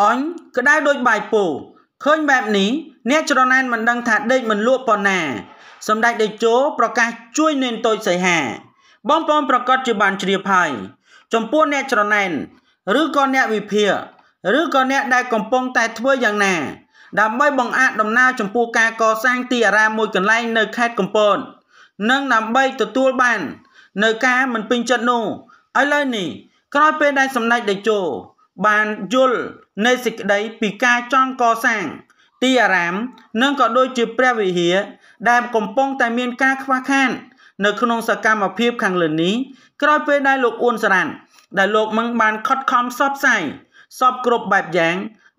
អញក្តៅដូចបាយពោឃើញបែបនេះអ្នកច្រណែនមិនដឹងថាដេកមិនលក់ប៉ុណ្ណា សម្ដេចតេជោប្រកាសជួយនេនតូចសីហាបងប្អូនប្រកាសជាបានជ្រាបហើយចំពោះអ្នកច្រណែន ឬក៏អ្នកវិភាគឬក៏អ្នកដែលកំពុងតែធ្វើយ៉ាងណាដើម្បីបង្អាក់ដំណើរចំពោះការកសាងទីអារាមមួយកន្លែងនៅខេត្តកំពតនិងដើម្បីទទួលបាននៅការមិនពេញចិត្តនោះឥឡូវនេះក្រោយពេលដែលសម្ដេចតេជោបានយល់នៃសេចក្តីពីការចង់កសាងទីអារាមនិងក៏ដូចជាព្រះវិហារដែលកំពុងតែមានការខ្វះខាតនៅក្នុងសកម្មភាពខាងលើនេះក្រោយពេលដែលលោកអ៊ុនសរ៉ាន់ដែលលោកមិនបានខិតខំផ្សព្វផ្សាយសពគ្រប់បែបយ៉ាង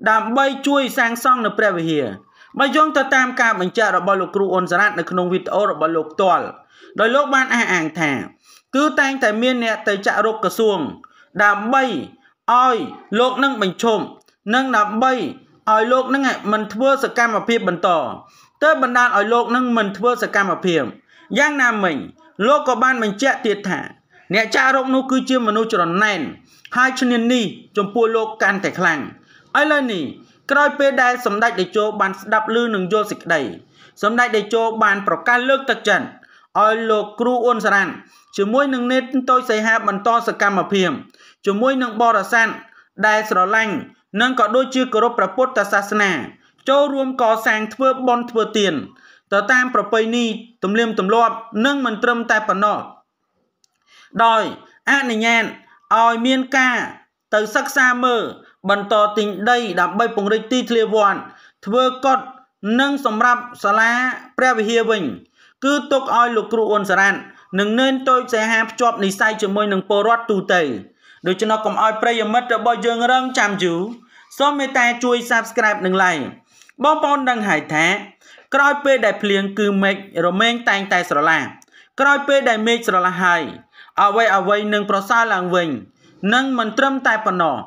ដើម្បី ជួយសាងសង់នៅ ព្រះវិហារបើយោងទៅតាមការបញ្ជាក់របស់លោកគ្រូអ៊ុនសរ៉ាត់នៅក្នុងវីដេអូរបស់លោកផ្ទាល់ដោយលោកបានអះអាងថា គឺតែងតែមានអ្នកទៅចាក់រົບក្រសួងដើម្បីឲ្យលោកនឹងបញ្ឈប់និងដើម្បីឲ្យលោកនឹងមិនធ្វើសកម្មភាពបន្តទើបបណ្ដាលឲ្យលោកនឹងមិនធ្វើសកម្មភាព យ៉ាងណាមិញលោកក៏បានបញ្ជាក់ទៀតថាអ្នកចារោគនោះគឺជាមនុស្សច្រណែន ហើយឈ្នាននេះចំពោះលោកកាន់តែខ្លាំងឥឡូវនេះក្រោយពេលដែលសម្ដេចតេជោបានស្ដាប់ឮនិងយល់សេចក្តីសម្ដេចតេជោបានប្រកាសលើកទឹកចិត្តឲ្យលោកគ្រូអ៊ុនសរ៉ាន់ជាមួយនឹងនេតតូចសៃហាបន្តសកម្មភាពជាមួយនឹងបរិស័ទដែលស្រឡាញ់និងក៏ដូចជាគោរពព្រះពុទ្ធសាសនា ចូលរួមកសាងធ្វើបុណ្យធ្វើទានទៅតាមប្រពៃណីទំនៀមទម្លាប់ និងមិនត្រឹមតែប៉ុណ្ណោះដោយអនុញ្ញាតឲ្យមានការទៅសិក្សាមើលបន្តទិញដីដើម្បីពង្រីកទីធ្លាវត្តធ្វើកត់និងសម្រាប់សាលាព្រះវិហារវិញគឺទុកឲ្យលោកគ្រូអ៊ុនសារ៉ាត់និងនេនតូចសេហាភ្ជាប់និស័យជាមួយនឹងពលរដ្ឋទូទៅដូច្នោះកុំឲ្យប្រិយមិត្តរបស់យើងរងចាំយូរសូមមេត្តាជួយ Subscribe និង Like បងប្អូនដឹងហើយថា ក្រោយពេលដែលភ្លៀងគឺមេឃរមែងតែងតែស្រឡះក្រោយពេលដែលមេឃស្រឡះហើយអ្វីអ្វីនឹងប្រសើរឡើងវិញនឹងមិនត្រឹមតែប៉ុណ្ណោះ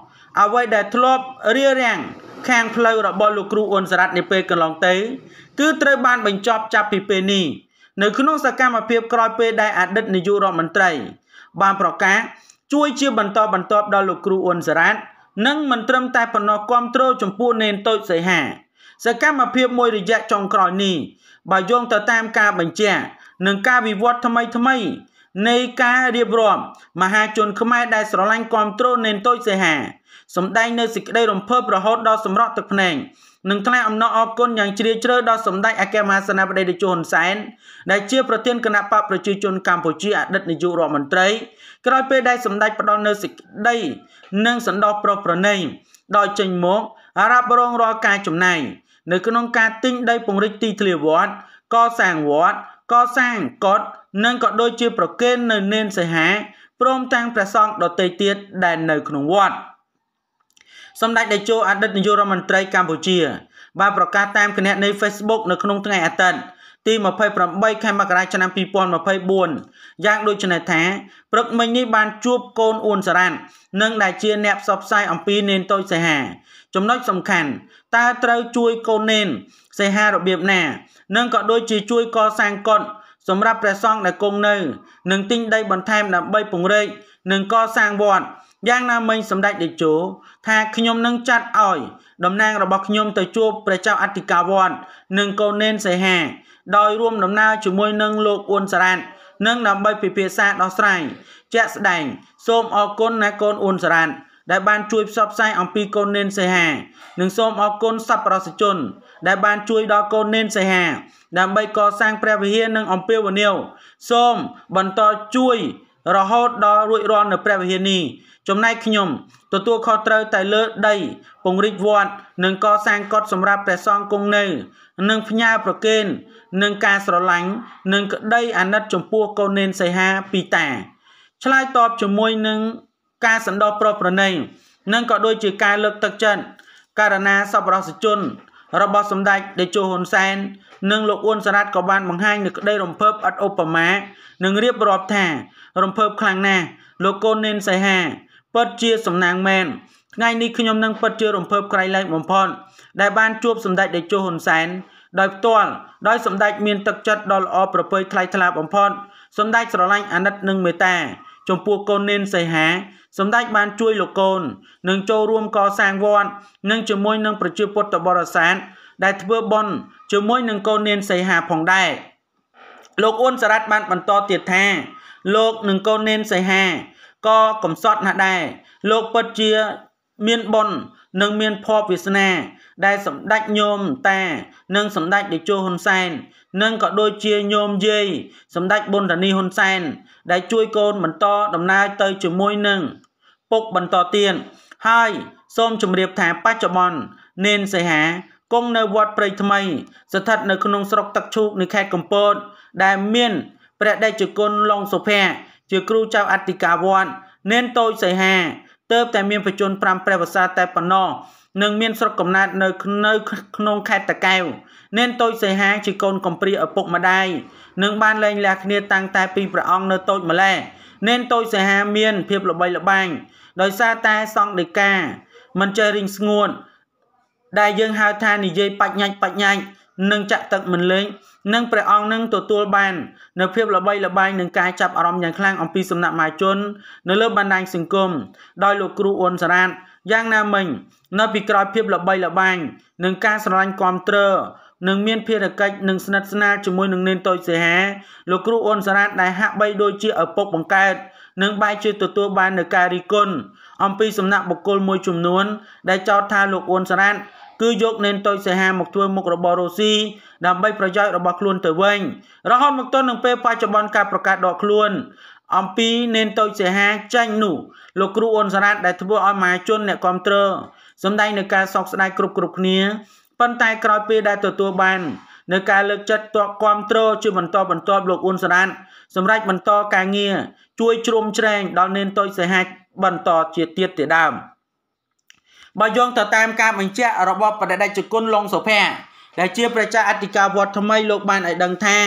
អ្វីដែលធ្លាប់រារាំងខាងផ្លូវរបស់លោកគ្រូអ៊ុនសារ៉ាត់នាពេលកន្លងទៅគឺត្រូវបានបញ្ចប់ចាប់ពីពេលនេះនៅក្នុងសកម្មភាពក្រោយពេលដែលអតីតនាយករដ្ឋមន្ត្រីបានប្រកាសជួយជាបន្តបន្ទាប់ដល់លោកគ្រូអ៊ុនសារ៉ាត់និងមិនត្រឹមតែប៉ុណ្ណោះគ្រប់គ្រងចំពោះនេនតូចសីហាសកម្មភាពមួយរយៈចុងក្រោយនេះបើយោងទៅតាមការបញ្ជាក់និងការវិវត្តថ្មីថ្មីនៃការរៀបរាប់មហាជនខ្មែរដែលស្រឡាញ់គ្រប់គ្រងនេនតូចសីហាសម្ដែងនៅសេចក្តីរំភើបរហូតដល់សម្រក់ទឹកភ្នែកនិងថ្លែងអំណរអគុណយ៉ាងជ្រាលជ្រៅដល់សម្ដេចអគ្គមហាសេនាបតីតេជោហ៊ុនសែនដែលជាប្រធានគណៈបកប្រជាជន កម្ពុជាអតីតនាយករដ្ឋមន្ត្រីក្រោយពេលដែលសម្ដេចផ្ដល់នូវសេចក្តីនិងសន្តោសប្រប្រណីដោយចេញមករ៉ាប់រងរាល់ការចំណាយនៅក្នុងការទិញដីពង្រីកទីធ្លាវត្តកសាងវត្តកសាងកតនិងក៏ដូចជាប្រគេននៅនេនសិហាព្រមទាំងព្រះសង្ឃដទៃទៀតដែលនៅក្នុងវត្ត។សម្ដេចតេជោអតីតនាយករដ្ឋមន្ត្រីកម្ពុជា បានប្រកាសតាមគណនី Facebook នៅក្នុងថ្ងៃអាទិត្យទី28ខែមករាឆ្នាំ2024យ៉ាងដូចនេះថាព្រឹកមិញនេះបានជួបកូនអ៊ួនសារ៉ាត់និងដែលជា អ្នកផ្សព្វផ្សាយអំពីនេនតូចសេហាចំណុចសំខាន់តើត្រូវជួយកូននេនសេហារបៀបណានិងក៏ដូចជាជួយកសាងគាត់សម្រាប់ព្រះសង្ឃដែលគង់នៅនិងទិញដីបន្ថែមដើម្បីពង្រឹងនិងកសាងវត្តយ៉ាងណាមិញសម្ដេចតេជោថាខ្ញុំនឹងចាត់ឲ្យតំណាងរបស់ខ្ញុំ ទៅជួបព្រះចៅអធិការវត្តនិងកូននេនសេហាដោយរួម ដំណើរជាមួយនឹងលោកអ៊ុនសារ៉ាត់និងដើម្បីពិភាក្សាដោះស្រាយជាក់ស្ដែង សូមអរគុណណាកូនអ៊ុនសារ៉ាត់ដែលបានជួយផ្សព្វផ្សាយអំពីកូននេនសេហា និងសូមអរគុណសប្បុរសជន ដែលបាន ជួយដល់កូននេនសេហាដើម្បីកសាងព្រះវិហារនិងអំពាវនាវសូមបន្តជួយរហូតដល់រួចរាល់នៅព្រះវិហារនេះចំណែកខ្ញុំទទួលខុសត្រូវតែលើដី ពង្រីកវត្តនិងកសាងកុដិសម្រាប់ព្រះសង្ឃគង់នៅ និងផ្ញើប្រគេននិងការស្រឡាញ់និងក្តីអាណិតចំពោះកូននេនសីហាពីតា ឆ្លើយតបជាមួយនឹងការសន្តោសប្រប្រណីនិងក៏ដូចជាការលើកទឹកចិត្តករណីសប្បុរសជនរបស់សម្ដេចតេជោហ៊ុនសែននិងលោកអ៊ុនសារ៉ាត់ក៏បានបង្ហាញនូវក្តីរំភើបឥតឧបមា និងរៀបរាប់ថា រំភើបខ្លាំងណាស់លោកកូននេនសៃហាពិតជាសំណាងមែនថ្ងៃនេះខ្ញុំនឹងពិតជារំភើបក្រៃលែងបំផុត ដែលបានជួបសម្ដេចតេជោហ៊ុនសែនដោយផ្ទាល់ដោយសម្ដេចមានទឹកចិត្តដ៏ល្អប្រពៃថ្លៃថ្លាបំផុតសម្ដេចស្រឡាញ់អាណិតនិងមេត្តាចំពោះកូននេនសីហាសម្ដេចបានជួយលោកកូននឹងចូលរួមកសាងវត្តនិងជាមួយនឹងប្រជាពុទ្ធបរិស័ទដែលធ្វើបុណ្យជាមួយនឹងកូននេនសីហាផងដែរលោកអ៊ុនសារ៉ាត់បានបន្តទៀតថា លោកនឹងកូននេនសីហាក៏កំសត់ណាស់ដែរលោកពិតជាមានបុណ្យនិងមានភ័ព្វវាសនាដែលសម្ដេចញោមតានិងសម្ដេចតេជោហ៊ុនសែននិងក៏ដូចជាញោមយាយ សម្ដេចប៊ុនរានីហ៊ុនសែនដែលជួយកូនបន្តដំណើរទៅជាមួយនឹងពុកបន្តទៀតហើយសូមជម្រាបថាបច្ចុប្បន្ននេនសីហាគង់នៅវត្តព្រៃថ្មីស្ថិតនៅក្នុងស្រុកទឹកឈូកនៃខេត្តកំពតដែលមានព្រះដេចគុណឡុងសុភ័ក្រជា គ្រូចៅអធិការវត្តនេនតូចសីហាទើបតែមានបជន5ព្រះវសាតែប៉ុណ្ណោះនិងមានស្រុកកំណើតនៅនៅ ក្នុងខេត្តតាកែវនេនតូចសីហាជាកូនកំព្រាឪពុកម្ដាយនិងបានលែងលះគ្នាតាំងតែពីព្រះអង្គនៅតូចម្លេះនេនតូចសីហាមាន ភាពល្បីល្បាញដោយសារតែសង្ឃដីកាមិនចេះរីងស្ងួតដែលយើងហៅថានិយាយបញ្ញាច់បញ្ញាច់និងចាក់ទឹកមិនលេងនិងព្រះអង្គនឹងទទួល បាន នៅភាពល្បីល្បាញនឹងការចាប់អារម្មណ៍យ៉ាងខ្លាំងអំពីសំណាក់មហាជននៅលើបណ្ដាញសង្គមដោយលោកគ្រូអ៊ុនសារ៉ាត់យ៉ាងណាមិញនៅពីក្រោយភាពល្បីល្បាញនិងការស្រឡាញ់គ្រប់គ្រងនឹងមានភារកិច្ចនឹងស្និទ្ធស្នាលជាមួយនឹងនេនតូចសេហាលោកគ្រូអូនសារ៉ាតដែលហាក់បីដូចជាឪពុកបង្កើតនឹងបែរជាទទួលបាននូវការរិះគន់អំពីសំណាក់បុគ្គលមួយចំនួន ដែលចោទថាលោកអូនសារ៉ាតគឺយកនេនតូចសេហាមកធ្វើមុខរបររស៊ីដើម្បីប្រយោជន៍របស់ខ្លួនទៅវិញ រហូតមកទល់នឹងពេលបច្ចុប្បន្នការប្រកាសដកខ្លួនអំពីនេនតូចសេហាចាញ់នោះលោកគ្រូអ៊ុនសារ៉ាតដែលធ្វើឲ្យមហាជនអ្នកគ្រប់គ្រងសម្ដែងនឹងការសោកស្ដាយគ្រប់គ្រប់គ្នាប៉ុន្តែក្រោយពេលដែលទទួលបាននៅការលើកចិត្តតបគ្រប់គ្រងជាបន្តបន្ទាប់លោកអ៊ុនសារ៉ាតសម្រាប់បន្តការងារជួយជ្រោមជ្រែងដល់នេនតូចសេហាបន្តជាទៀតទៀតដើមបើយោងទៅតាមការបញ្ជាក់របស់បដិដេជគុណលងសុភ័ក្រដែលជាប្រជាអធិការវត្តថ្មីលោកបានឲ្យដឹងថា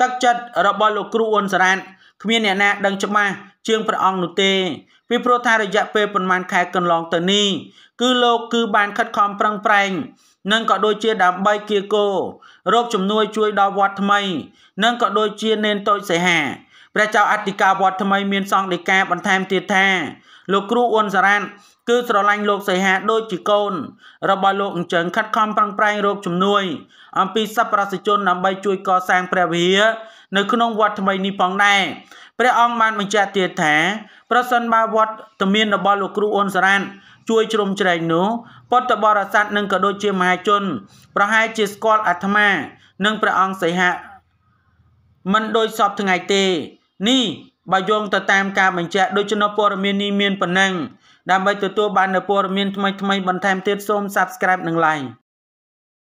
ទឹកចិត្តរបស់លោកគ្រូអ៊ុនសារ៉ាត់គ្មានអ្នកណាដឹងច្បាស់ជាងព្រះអង្គនោះទេពីព្រោះថារយៈពេលប្រមាណខែកន្លងទៅនេះគឺលោកគឺបានខិតខំប្រឹងប្រែងនិងក៏ដូចជាដើម្បីគៀកោរោគជំនួយជួយដល់វត្តថ្មីនិងក៏ដូចជានេនតូចសេហាព្រះចៅអធិការវត្តថ្មីមានសង្ឃដីកាបន្ថែមទៀតថា លោកគ្រូអ៊ុនសារ៉ាត់គឺស្រឡាញ់លោកសីហាដូចជាកូន របស់លោកអញ្ចឹងខិតខំប្រឹងប្រែងរកជំនួយ អំពីសប្បុរសជនដើម្បីជួយកសាងព្រះវិហារនៅក្នុងវត្តថ្មីនេះផងដែរព្រះអង្គបានបញ្ជាក់ទៀតថាប្រសិនបើវត្តមានរបស់លោកគ្រូអ៊ុនសារ៉ាត់ជួយជ្រោមជ្រែងនោះពុទ្ធបរិស័ទនិងក៏ដូចជាមហាជន ប្រហែលជាស្គាល់អាត្មានិងព្រះអង្គសីហាមិនដូចសពថ្ងៃទេនេះបើយោងទៅតាមការបញ្ជាក់ដូចជាព័ត៌មាននេះមានប៉ុណ្ណឹងដើម្បីទទួលបាននូវព័ត៌មានថ្មីៗបន្ថែមទៀតសូម Subscribe និង Like